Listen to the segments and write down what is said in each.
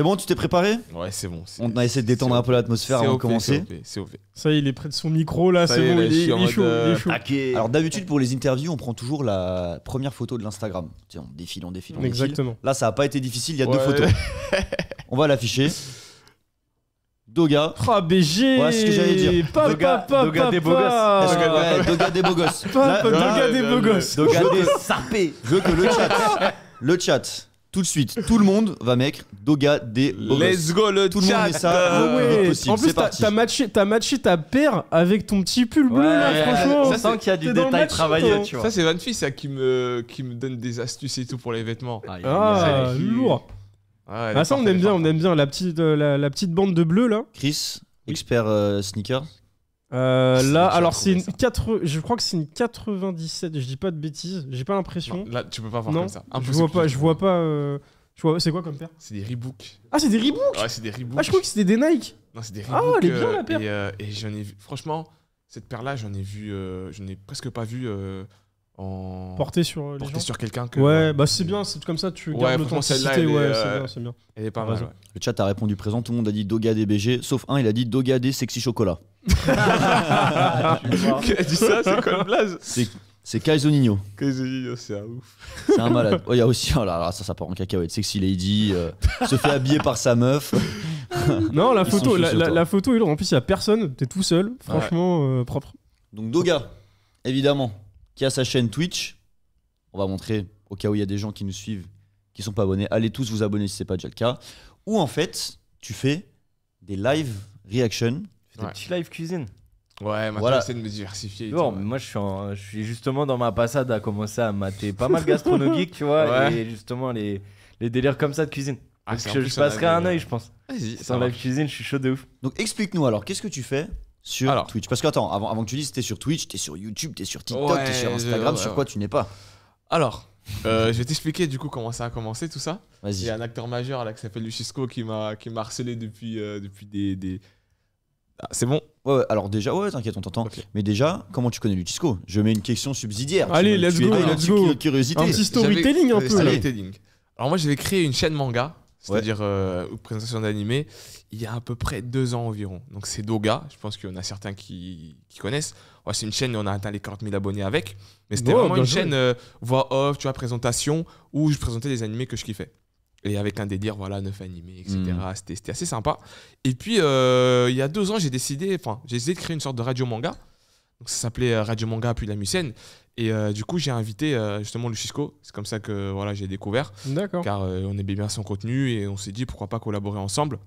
C'est bon, tu t'es préparé Ouais, c'est bon. On a essayé de détendre un peu l'atmosphère avant de commencer. C'est Ça y est, il est près de son micro là, c'est bon, il est, chaud. Euh, Alors d'habitude pour les interviews, on prend toujours la première photo de l'Instagram. On défile, on défile, on Exactement. Là, ça n'a pas été difficile, il y a deux photos. on va l'afficher. Doga. Ah, BG Ouais, c'est ce que j'allais dire. Papa, Doga, papa, Doga des beaux gosses. Doga des beaux gosses. Doga des beaux gosses. Doga des sarpés. Je veux que le chat, le chat tout de suite, tout le monde va mettre Doga des Let's go le Tout le monde met ça En plus, t'as matché, ta paire avec ton petit pull bleu là, franchement. Ça, sent qu'il y a du détail travaillé, tu vois. Ça, c'est Vanfi, ça, qui me, qui me donne des astuces et tout pour les vêtements. Ah, ah lourd. Ah, ah, ça, on aime bien, on aime bien la petite, euh, la, petite bande de bleu là. Chris, expert euh, sneaker euh, là, alors c'est une 4, je crois que c'est une 97, je dis pas de bêtises, j'ai pas l'impression. Là, tu peux pas voir comme ça. je vois pas, je vois pas. Euh, c'est quoi comme paire C'est des Reebok. Ah, c'est des Reebok. Ouais, c'est des Reebok. Ah, je crois que c'était des Nike. Non, c'est des Reebok. Ah, elle est bien la euh, paire. Et, j'en ai franchement, cette paire-là, j'en ai vu, je n'ai presque pas vu Porté sur euh, les gens. sur quelqu'un que ouais bah c'est bien c'est comme ça tu ouais, gardes l'authenticité ouais euh, c'est bien c'est bien pas mal, le chat a répondu présent tout le monde a dit Doga BG, sauf un il a dit Doga des sexy chocolat qui a dit ça c'est quoi le blaze c'est c'est un ouf. C'est un malade. Oh, il y a aussi, oh là là, ça, ça part en cacahuète. Sexy Lady euh, se fait habiller par sa meuf. non, la photo, la, la, la, photo il En plus, il n'y a personne, t'es tout seul. Franchement, propre. Donc, Doga, évidemment a sa chaîne Twitch. On va montrer au cas où il y a des gens qui nous suivent qui sont pas abonnés. Allez tous vous abonner si c'est pas déjà le cas. Ou en fait, tu fais des live reaction. Des petits live cuisine. Ouais, maintenant voilà. c'est de me diversifier. Bon, mais moi je suis, je suis justement dans ma passade à commencer à mater pas mal gastronomique, tu vois, et justement les, délires comme ça de cuisine. que ah, je passerai un œil, je pense. Vas-y, live cuisine, je suis chaud de ouf. Donc explique-nous alors, qu'est-ce que tu fais sur Twitch Parce que attends, avant, avant que tu dises, t'es sur Twitch, t'es sur YouTube, t'es sur TikTok, tu t'es sur Instagram, sur quoi tu n'es pas Alors, euh, je vais t'expliquer du coup comment ça a commencé tout ça. Il y y a un acteur majeur là qui s'appelle Lucisco qui m'a qui m'a harcelé depuis euh, depuis des, des... Ah, c'est bon. Ouais, alors déjà, ouais, t'inquiète, on t'entend. Mais déjà, comment tu connais Lucisco Je mets une question subsidiaire. Allez, let's go, curiosité. Un petit storytelling un peu. Alors moi j'avais créé une chaîne manga c'est-à-dire euh, présentation d'animé, il y a à peu près deux ans environ. Donc c'est Doga, je pense qu'il y en a certains qui, connaissent. c'est une chaîne, on a atteint les 40 000 abonnés avec, mais c'était vraiment une chaîne euh, voix off, tu vois, présentation, où je présentais des animés que je kiffais. Et avec un délire, voilà, neuf animés, etc. Mm. C'était assez sympa. Et puis, euh, il y a deux ans, j'ai décidé, enfin, j'ai décidé de créer une sorte de radio manga. Donc ça s'appelait Radio Manga puis la Mucène. Et euh, du coup, j'ai invité euh, justement justement Luchisco. C'est comme ça que voilà, j'ai découvert. D'accord. Car euh, on aimait bien son contenu et on s'est dit pourquoi pas collaborer ensemble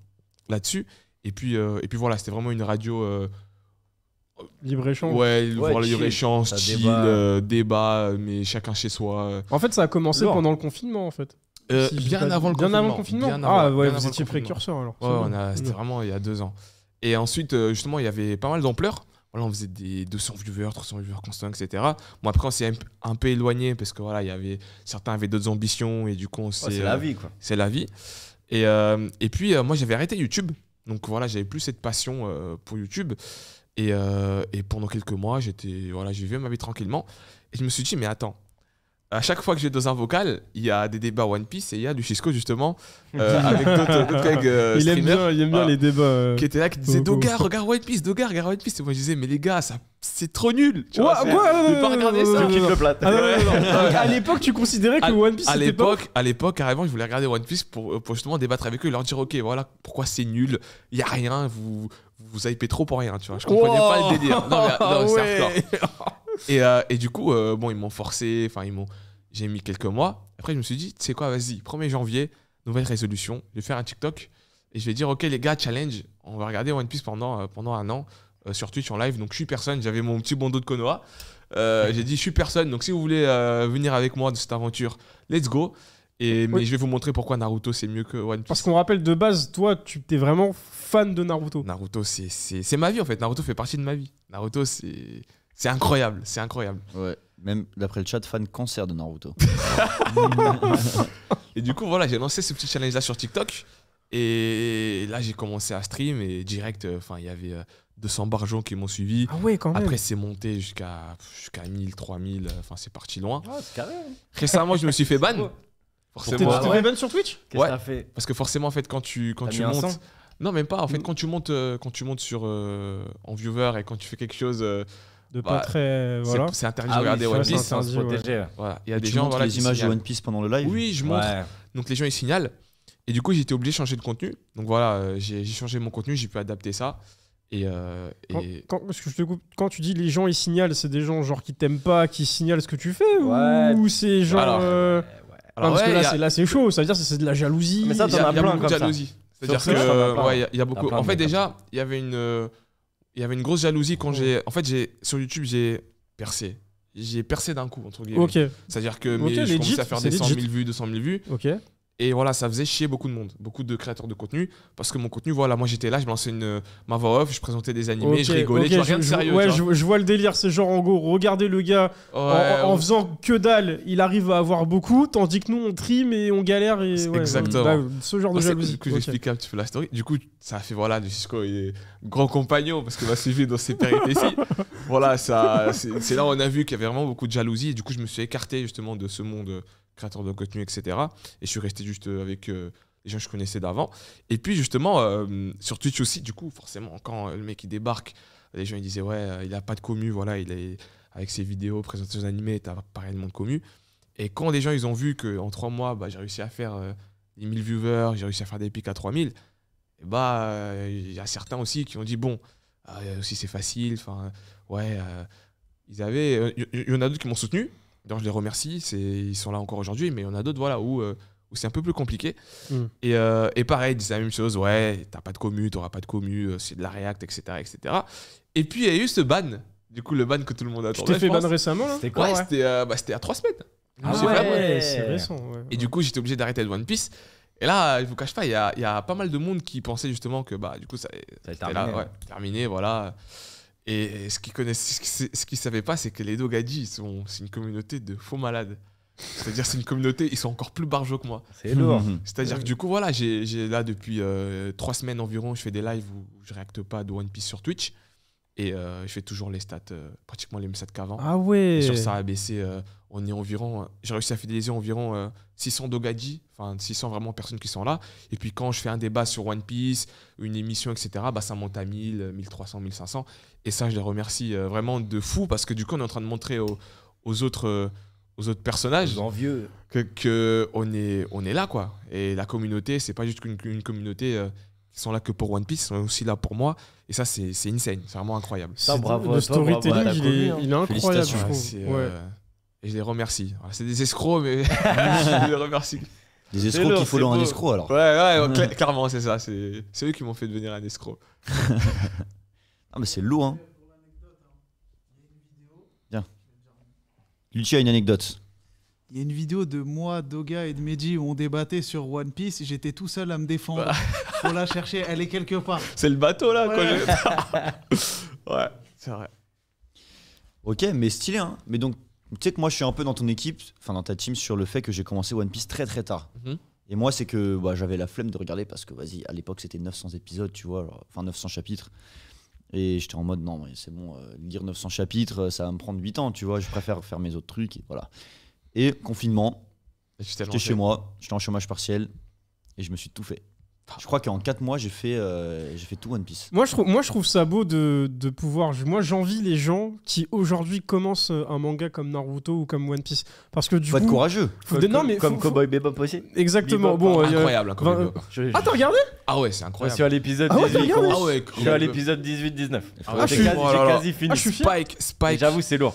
là-dessus. Et puis, et puis voilà, c'était vraiment une radio. Libre-échange. Ouais, libre-échange, chill, débat. mais chacun chez soi. En fait, ça a commencé pendant le confinement, en fait. bien, avant le bien confinement. Ah, avant le confinement. ah ouais, vous étiez précurseur alors. Ouais, c'était vraiment il y a deux ans. Et ensuite, justement, il y avait pas mal d'ampleur voilà, on faisait des 200 viewers, 300 viewers constants, etc. Moi après, on s'est un peu éloigné parce que voilà, y avait, certains avaient d'autres ambitions et du coup, c'est la euh, vie, quoi. C'est la vie. Et, euh, puis, euh, moi, j'avais arrêté YouTube. Donc voilà, j'avais plus cette passion pour YouTube. Et, pendant quelques mois, j'étais voilà, j'ai vu ma vie tranquillement. Et je me suis dit, mais attends, à chaque fois que j'ai un vocal, il y a des débats One Piece et il y a du Cisco justement euh, avec d'autres collègues euh, il, aime bien, il aime bien, les débats. Euh, qui était là, qui disait « Dogar, regarde One Piece, Dogar, regarde One Piece. Et moi je disais, mais les gars, ça. C'est trop nul! Tu ouais, vois, ouais, ouais, pas regarder ça! à l'époque, tu considérais que One Piece à l'époque, À l'époque, carrément, je voulais regarder One Piece pour, justement débattre avec eux et leur dire, ok, voilà, pourquoi c'est nul, il y a rien, vous, vous hypez trop pour rien, tu vois. Je comprenais pas le délire. Non, mais, non c'est hardcore. Et, du coup, bon, ils m'ont forcé, enfin, ils m'ont j'ai mis quelques mois. Après, je me suis dit, tu sais quoi, vas-y, 1er janvier, nouvelle résolution, je vais faire un TikTok et je vais dire, ok les gars, challenge, on va regarder One Piece pendant, euh, pendant un an euh, sur Twitch en live. Donc je suis personne, j'avais mon petit bandeau de Konoha. Euh, j'ai dit, je suis personne, donc si vous voulez venir avec moi de cette aventure, let's go. Et, mais je vais vous montrer pourquoi Naruto c'est mieux que One Piece. Parce qu'on rappelle de base, toi, tu t'es vraiment fan de Naruto. Naruto, c'est ma vie en fait. Naruto fait partie de ma vie. Naruto, c'est incroyable. C'est incroyable. Ouais. Même d'après le chat, fan cancer de Naruto. et du coup, voilà, j'ai lancé ce petit challenge là sur TikTok. Et là, j'ai commencé à stream et direct, euh, enfin, il y avait 200 euh, barjons qui m'ont suivi. Ah quand Après, c'est monté jusqu'à jusqu'à 1000, 3000. Euh, enfin, c'est parti loin. Ah, carré. Hein. Récemment, je me suis fait ban. Forcément. Tu t'es ah fait ban sur Twitch Ouais. Que fait parce que forcément, en fait, quand tu, quand tu montes. Non, même pas. En fait, mm. quand tu montes, quand tu montes sur, en viewer et quand tu fais quelque chose de pas bah, très. Euh, c'est interdit ah de regarder One Piece. Hein, c'est protégé. Voilà. Il y a des gens. Voilà, les images de One Piece pendant le live. Oui, je montre. Donc les gens ils signalent. Et du coup, j'étais obligé de changer de contenu. Donc voilà, euh, j'ai changé mon contenu, j'ai pu adapter ça. Et, euh, Quand, que je quand, tu dis les gens ils signalent, c'est des gens genre qui t'aiment pas, qui signalent ce que tu fais ou c'est genre. Euh, parce que là, c'est chaud, ça veut dire que c'est de la jalousie. Mais ça, t'en as plein comme ça. C'est-à-dire que, il y, a beaucoup. En fait, déjà, il y avait une il y avait une grosse jalousie quand j'ai. En fait, j'ai sur YouTube, j'ai percé. J'ai percé d'un coup, entre guillemets. Ok. C'est-à-dire que je commençais à faire des 100 000 vues, 200 000 vues. Ok. Et voilà, ça faisait chier beaucoup de monde, beaucoup de créateurs de contenu, parce que mon contenu, voilà, moi j'étais là, je lançais une, euh, ma voix off, je présentais des animés, je rigolais, vois, rien de sérieux. Ouais, je, vois le délire, c'est genre en gros, regardez le gars, en, faisant que dalle, il arrive à avoir beaucoup, tandis que nous on trie, et on galère. Et, exactement. Bah, ce genre de jalousie. Du coup, j'explique un petit peu la story. Du coup, ça a fait, voilà, du Cisco, il est grand compagnon, parce qu'il m'a suivi dans ses péripéties. voilà, c'est là où on a vu qu'il y avait vraiment beaucoup de jalousie, et du coup, je me suis écarté justement de ce monde euh, créateur de contenu, etc. Et je suis resté juste euh, avec euh, les gens que je connaissais d'avant. Et puis justement, euh, sur Twitch aussi, du coup, forcément, quand le mec il débarque, les gens ils disaient ouais, il n'a pas de commu, voilà, il est avec ses vidéos, présentations animées, t'as pas réellement de commu. Et quand les gens ils ont vu qu'en trois mois, bah, j'ai réussi à faire 10 000 viewers, j'ai réussi à faire des pics à 3000, 000, eh bah, il y a certains aussi qui ont dit bon, ah, aussi c'est facile, enfin, ouais. il y, y, en a d'autres qui m'ont soutenu, je les remercie, c'est, ils sont là encore aujourd'hui, mais il y en a d'autres voilà, où, euh, c'est un peu plus compliqué. Mm. Euh, et, pareil, ils disaient la même chose, ouais, t'as pas de commu, t'auras pas de commu, euh, c'est de la React, etc. etc. Et puis, il y a eu ce ban, du coup, le ban que tout le monde trouvé. Tu t'es fait ban récemment C'était quoi Ouais, C'était, à bah, trois semaines. Ah ouais, c'est récent. Et du coup, j'étais obligé d'arrêter de One Piece. Et là, je vous cache pas, il y a, pas mal de monde qui pensait justement que bah, du coup, ça, ça terminé. terminé, voilà. Et ce qu'ils connaissent, ce qu'ils savaient pas, c'est que les Dogadi, sont, c'est une communauté de faux malades. C'est-à-dire, c'est une communauté, ils sont encore plus barjots que moi. C'est lourd. Mhm. C'est-à-dire que du coup, voilà, j'ai là depuis euh, trois semaines environ, je fais des lives où je réacte pas de One Piece sur Twitch. Et euh, je fais toujours les stats, euh, pratiquement les mêmes stats qu'avant. Ah ouais. sur ça a baissé on est environ. J'ai réussi à fidéliser environ 600 Dogadi, enfin 600 vraiment personnes qui sont là. Et puis quand je fais un débat sur One Piece, une émission, etc., bah, ça monte à 1000, 1300, 1500. Et ça, je les remercie euh, vraiment de fou parce que du coup, on est en train de montrer aux, autres euh, aux autres personnages. envieux. Que, on, est, on est là, quoi. Et la communauté, c'est pas juste qu'une communauté euh, qui sont là que pour One Piece, ils sont aussi là pour moi. Et ça, c'est insane. C'est vraiment incroyable. Ça, bravo. Le storytelling, il, est hein. incroyable, Et je les remercie. C'est des escrocs, mais je les remercie. Des escrocs qui font un escroc, alors. Ouais, ouais, clairement, c'est ça. C'est eux qui m'ont fait devenir un escroc. Ah, mais c'est lourd, hein. Tiens. a une anecdote. Il y a une vidéo de moi, Doga et de Meji où on débattait sur One Piece j'étais tout seul à me défendre. Bah. pour la chercher, elle est quelque part. C'est le bateau là, quoi. ouais, c'est vrai. Ok, mais stylé, hein. Mais donc, tu sais que moi je suis un peu dans ton équipe, enfin dans ta team, sur le fait que j'ai commencé One Piece très très tard. Mhm. Et moi, c'est que bah, j'avais la flemme de regarder parce que, vas-y, à l'époque c'était 900 épisodes, tu vois, enfin 900 chapitres. Et j'étais en mode, non, mais c'est bon, euh, lire 900 chapitres, euh, ça va me prendre 8 ans, tu vois, je préfère faire mes autres trucs. Et voilà. Et confinement, j'étais chez moi, j'étais en chômage partiel, et je me suis tout fait. Je crois qu'en 4 mois, j'ai fait, euh, j'ai fait tout One Piece. Moi je, trouve, moi, je trouve ça beau de, de pouvoir. Moi, j'envie les gens qui aujourd'hui commencent euh, un manga comme Naruto ou comme One Piece. Parce que du faut coup. être courageux. Faut être... comme Cowboy Bebop aussi. Exactement. bon, hein. euh, incroyable. Euh, Ah, t'as regardé Ah, ouais, c'est incroyable. Je suis à l'épisode ah ouais, Ah ouais, ah je suis à l'épisode 18-19. Ah, j'ai quasi fini. Spike, Spike. J'avoue, c'est lourd.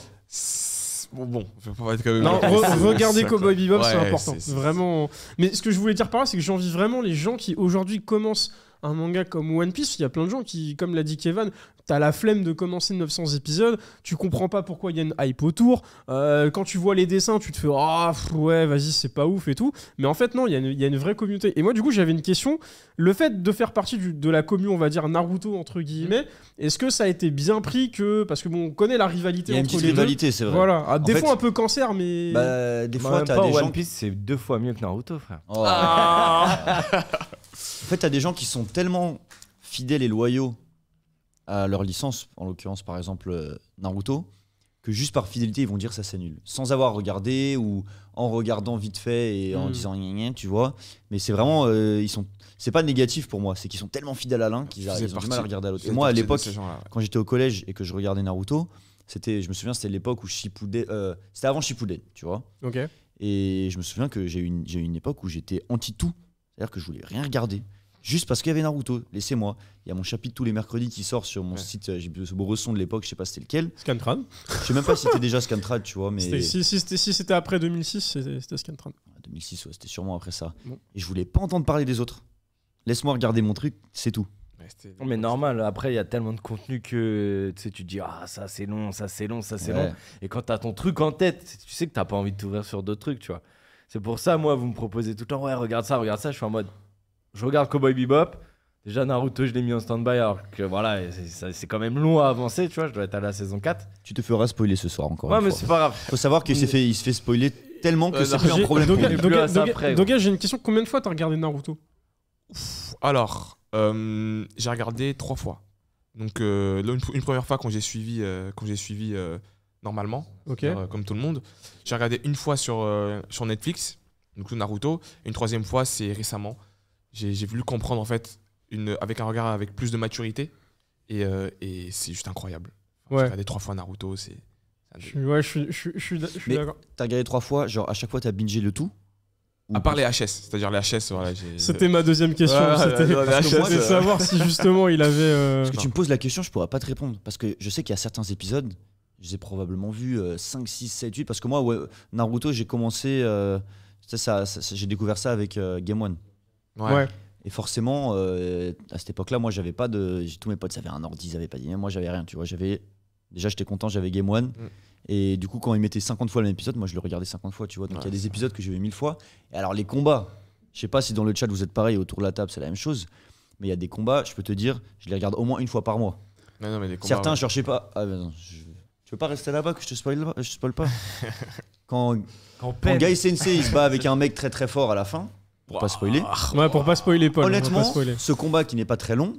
Bon, bon, être quand Non, regardez Cowboy Bebop, c'est important. Vraiment. Mais ce que je voulais dire par là, c'est que j'envie vraiment les gens qui aujourd'hui commencent un manga comme One Piece, il y a plein de gens qui, comme l'a dit Kevin, t'as la flemme de commencer 900 épisodes, tu comprends pas pourquoi il y a une hype autour, euh, quand tu vois les dessins, tu te fais ah ouais, vas-y, c'est pas ouf et tout. Mais en fait, non, il y, y, a une vraie communauté. Et moi, du coup, j'avais une question. Le fait de faire partie de la commune, on va dire Naruto, entre guillemets, est-ce que ça a été bien pris que. Parce que bon, on connaît la rivalité y a une rivalité, c'est vrai. Voilà. Ah, des fois, un peu cancer, mais. Bah, des bah, fois, t'as des gens... c'est deux fois mieux que Naruto, frère. Oh. Ah. en fait, t'as des gens qui sont tellement fidèles et loyaux à leur licence, en l'occurrence par exemple euh, Naruto, que juste par fidélité ils vont dire ça s'annule. sans avoir regardé ou en regardant vite fait et en hmm. disant gna, tu vois. Mais c'est vraiment, euh, ils sont, c'est pas négatif pour moi, c'est qu'ils sont tellement fidèles à l'un qu'ils arrivent du mal à regarder à l'autre. moi à l'époque, quand j'étais au collège et que je regardais Naruto, c'était, je me souviens, c'était l'époque où Shippuden, euh, c'était avant Shippuden, tu vois. Ok. Et je me souviens que j'ai eu une, une époque où j'étais anti tout, c'est-à-dire que je voulais rien regarder juste parce qu'il y avait Naruto. Laissez-moi. Il y a mon chapitre tous les mercredis qui sort sur mon site, euh, j'ai ce beau son de l'époque, je sais pas c'était lequel. Scantran Je sais même pas si c'était déjà Scantran, tu vois. Mais... Si, si c'était après 2006, c'était Scantran. 2006, ouais, c'était sûrement après ça. Et je voulais pas entendre parler des autres. Laisse-moi regarder mon truc, c'est tout. mais normal, après, il y a tellement de contenu que tu te dis, ah, ça c'est long, ça c'est long, ça c'est long. Et quand tu as ton truc en tête, tu sais que tu pas envie de t'ouvrir sur d'autres trucs, tu vois. C'est pour ça, moi, vous me proposez tout le temps, ouais, regarde ça, regarde ça, je suis en mode, je regarde Cowboy Bebop. Déjà, Naruto, je l'ai mis en stand-by alors que voilà, c'est quand même long à avancer, tu vois. Je dois être à la saison 4. Tu te feras spoiler ce soir encore. Ouais, mais c'est pas grave. Faut savoir qu'il s'est fait, il se fait spoiler tellement que euh, ça c'est un problème. donc, j'ai une question. Combien de fois t'as regardé Naruto Alors, euh, j'ai regardé trois fois. Donc, euh, une, première fois quand j'ai suivi, quand j'ai suivi normalement, comme tout le monde. J'ai regardé une fois sur, sur Netflix, donc Naruto. une troisième fois, c'est récemment j'ai voulu comprendre en fait une, avec un regard avec plus de maturité. Et, euh, et c'est juste incroyable. Ouais. regardé trois fois Naruto, c'est. Je, ouais, je suis, je, d'accord. T'as regardé trois fois, genre à chaque fois t'as bingé le tout à part les HS, c'est-à-dire les HS, voilà. C'était ma deuxième question. C'était de euh, savoir si justement il avait. Euh, Parce que tu me poses la question, je pourrais pas te répondre. Parce que je sais qu'il y a certains épisodes, j'ai probablement vu 5, 6, 7, 8. Parce que moi, Naruto, j'ai commencé. ça j'ai découvert ça avec Game One. Et forcément, euh, à cette époque-là, moi, j'avais pas de. Tous mes potes, avaient un ordi, ils avaient pas de. Moi, j'avais rien, tu vois. J'avais. Déjà, j'étais content, j'avais Game One. Mm. Et du coup, quand ils mettaient 50 fois l'épisode, moi, je le regardais 50 fois, tu vois. Donc, il y a des épisodes que j'ai vu mille fois. Et alors, les combats, je sais pas si dans le chat vous êtes pareil, autour de la table, c'est la même chose. Mais il y a des combats, je peux te dire, je les regarde au moins une fois par mois. Non, non, mais combats, Certains, je je sais pas. Ah, je... Tu peux pas rester là-bas que je te spoil, pas, je spoil pas. quand, quand, quand Guy Sensei il se bat avec un mec très très fort à la fin, pour pas spoiler. Ouais, pour pas spoiler, Paul. Honnêtement, ce combat qui n'est pas très long,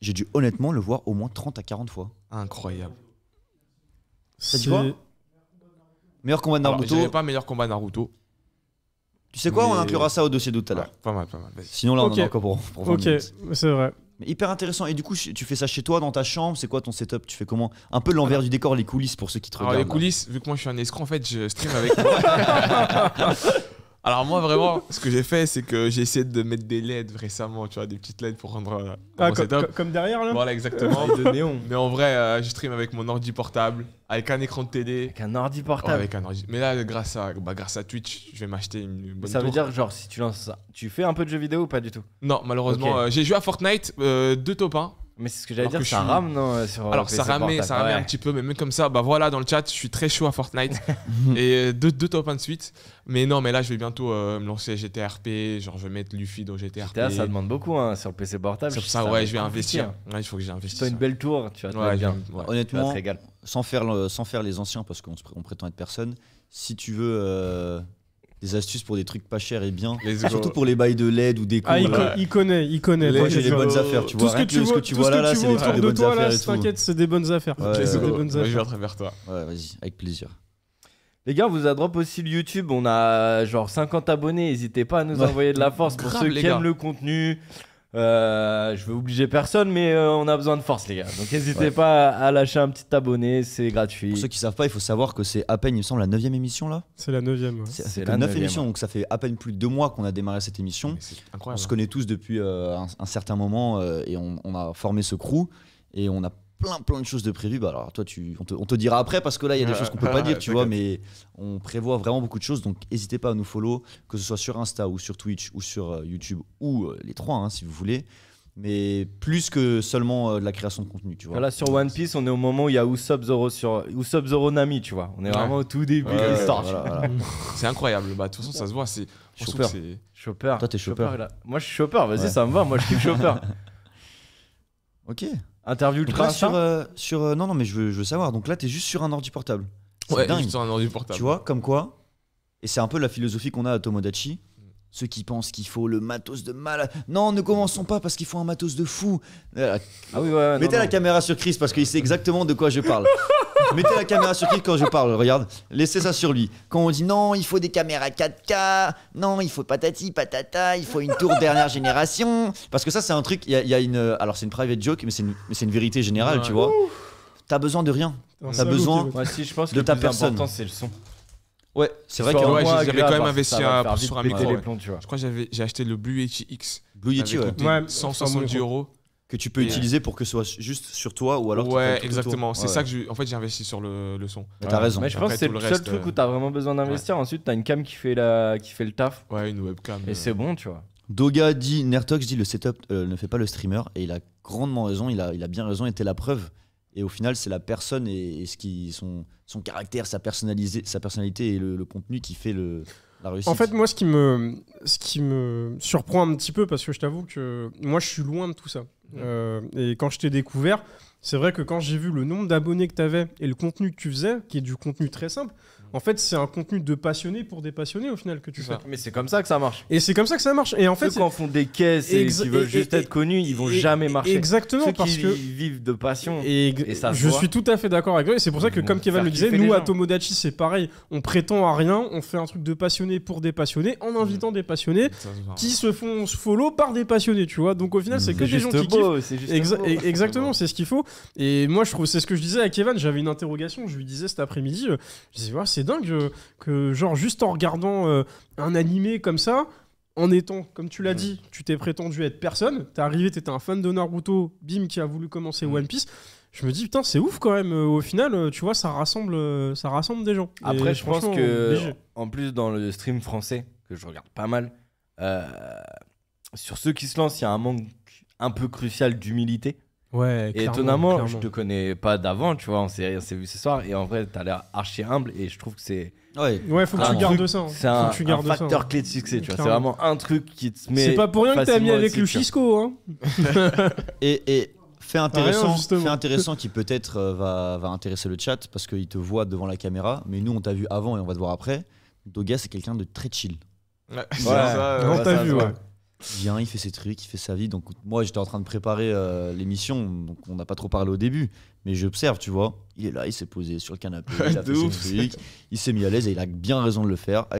j'ai dû honnêtement le voir au moins 30 à 40 fois. Incroyable. Ça tu vois Meilleur combat de Naruto. pas meilleur combat Naruto. Tu sais quoi On inclura ça au dossier de tout à l'heure. pas mal, pas mal. Sinon là, on en pour, Ok, c'est vrai. hyper intéressant. Et du coup, tu fais ça chez toi, dans ta chambre C'est quoi ton setup Tu fais comment Un peu l'envers du décor, les coulisses pour ceux qui te regardent. les coulisses, vu que moi je suis un escroc, en fait, je stream avec Alors moi vraiment, ce que j'ai fait, c'est que j'ai essayé de mettre des LED récemment, tu vois, des petites LED pour rendre euh, ah, comme, derrière là. Voilà exactement. de néon. Mais en vrai, euh, je stream avec mon ordi portable, avec un écran de télé. Avec un ordi portable. avec un Mais là, grâce à, bah, grâce à Twitch, je vais m'acheter une bonne. Ça veut dire genre si tu lances ça, tu fais un peu de jeux vidéo ou pas du tout Non, malheureusement, euh, j'ai joué à Fortnite, deux top 1. Mais c'est ce que j'allais dire, ça rame, non euh, Alors, ça ramait, ça ramait un petit peu, mais même comme ça, bah voilà, dans le chat, je suis très chaud à Fortnite. et euh, deux, top 1 de suite. Mais non, mais là, je vais bientôt euh, me lancer GTRP, genre je vais mettre Luffy dans GTRP. ça demande beaucoup hein, sur le PC portable. Sur ça, ouais, je vais investir. il faut que j'investisse. C'est une belle tour, tu Ouais, Honnêtement, sans faire, sans faire les anciens, parce qu'on prétend être personne, si tu veux des astuces pour des trucs pas chers et bien. Surtout pour les bails de LED ou des Ah, il, connaît il connaît, il connaît. Moi, j'ai les bonnes affaires, tu vois. Tout ce que tu vois, là, c'est des trucs de bonnes toi, affaires. T'inquiète, c'est des bonnes affaires. Ouais, c'est des bonnes affaires. Je vais à travers toi. Ouais, vas-y, avec plaisir. Les gars, on vous a drop aussi le YouTube. On a euh, genre 50 abonnés. N'hésitez pas à nous envoyer de la force pour ceux qui aiment le contenu. Euh, je veux obliger personne, mais euh, on a besoin de force, les gars. Donc n'hésitez pas à lâcher un petit abonné, c'est gratuit. Pour ceux qui savent pas, il faut savoir que c'est à peine, il me semble, la 9 émission là. C'est la 9 ouais. C'est la 9 émission, donc ça fait à peine plus de deux mois qu'on a démarré cette émission. On se connaît tous depuis euh, un, certain moment et on, on, a formé ce crew et on a plein plein de choses de prévues. Bah, alors toi, tu, on te, on, te, dira après parce que là, il y a des choses qu'on peut pas dire, tu vois, mais on prévoit vraiment beaucoup de choses. Donc n'hésitez pas à nous follow, que ce soit sur Insta ou sur Twitch ou sur euh, YouTube ou euh, les trois, hein, si vous voulez mais plus que seulement euh, de la création de contenu, tu vois. Là, sur One Piece, on est au moment où il y a Usopp Zoro sur Usopp Nami, tu vois. On est vraiment au tout début de l'histoire. c'est incroyable. Bah, de toute façon, ça se voit. C'est chopper. Toi, t'es Moi, je suis chopper. Vas-y, ça me va. Moi, je suis chopper. ok. Interview ultra sur, euh, sur euh, non non mais je veux, je veux savoir. Donc là t'es juste sur un ordi portable. Ouais, dingue. sur un ordi portable. Tu vois comme quoi. Et c'est un peu la philosophie qu'on a à Tomodachi. Ceux qui pensent qu'il faut le matos de mal. Non, ne commençons pas parce qu'il faut un matos de fou. Euh, ah mettez la caméra sur Chris parce qu'il sait exactement de quoi je parle. mettez la caméra sur Chris quand je parle, regarde. Laissez ça sur lui. Quand on dit non, il faut des caméras 4K. Non, il faut patati patata. Il faut une tour dernière génération. Parce que ça, c'est un truc. Il y, a une. Euh, alors, c'est une private joke, mais c'est une, vérité générale, tu vois. T'as besoin de rien. T'as besoin si, je pense de que ta personne. C'est le son. Ouais, c'est vrai que j'avais quand même hein. investi sur un micro. Je crois que j'avais j'ai acheté le Blue Yeti X. Blue Yeti, ouais. euros que tu peux utiliser euh, pour que ce soit juste sur toi ou alors ouais exactement c'est ça que j'ai en fait j'ai investi sur le, le son t'as raison mais je pense que c'est le, seul truc euh, où t'as vraiment besoin d'investir ensuite t'as une cam qui fait la qui fait le taf ouais une webcam et euh. c'est bon tu vois Doga dit Nertox dit le setup ne fait pas le streamer et il a grandement raison il a il a bien raison et t'es la preuve et au final, c'est la personne et, ce qui son, son caractère, sa, sa personnalité et le, contenu qui fait le, la réussite. En fait, moi, ce qui, me, ce qui me surprend un petit peu, parce que je t'avoue que moi, je suis loin de tout ça. Euh, et quand je t'ai découvert, c'est vrai que quand j'ai vu le nombre d'abonnés que tu avais et le contenu que tu faisais, qui est du contenu très simple, en fait, c'est un contenu de passionné pour des passionnés au final que tu fais. Mais c'est comme ça que ça marche. Et c'est comme ça que ça marche. Et en fait, ceux qui en font des caisses et qui veulent juste être connus, ils vont jamais marcher. Exactement parce qui que vivent de passion. Et, ça je suis tout à fait d'accord avec toi. Et c'est pour ça que, mmh. comme Kevin le disait, nous à Tomodachi, c'est pareil. On prétend à rien, on fait un truc de passionné pour des passionnés en mmh. invitant des passionnés qui se font follow par des passionnés, tu vois. Donc au final, c'est mmh. que des gens qui kiffent. E- exactement, c'est ce qu'il faut. Et moi, je trouve, c'est ce que je disais à Kevin, j'avais une interrogation, je lui disais cet après-midi, euh, je disais, c'est dingue euh, que, genre, juste en regardant euh, un animé comme ça, en étant, comme tu l'as mm. dit, tu t'es prétendu être personne, t'es arrivé, t'étais un fan de Naruto, bim, qui a voulu commencer mm. One Piece je me dis putain c'est ouf quand même au final tu vois ça rassemble ça rassemble des gens après je pense que en plus dans le stream français que je regarde pas mal sur ceux qui se lancent il y a un manque un peu crucial d'humilité Ouais, étonnamment, je te connais pas d'avant, tu vois, on s'est vu ce soir, et en vrai, t'as l'air archi humble, et je trouve que c'est. Ouais, ouais, faut que tu gardes ça. Hein. C'est un, facteur hein. clé de succès, tu vois. C'est vraiment un truc qui te met. C'est pas pour rien que t'as mis avec le fisco, hein. et, et fait intéressant, fait intéressant qui peut-être euh, va, va, intéresser le chat parce qu'il te voit devant la caméra, mais nous on t'a vu avant et on va te voir après. Doga c'est quelqu'un de très chill. Ouais, ça, on t'a vu, ouais. Il il fait ses trucs, il fait sa vie. Donc moi, j'étais en train de préparer euh, l'émission, donc on n'a pas trop parlé au début. Mais j'observe, tu vois. Il est là, il s'est posé sur le canapé, il a fait il s'est mis à l'aise et il a bien raison de le faire.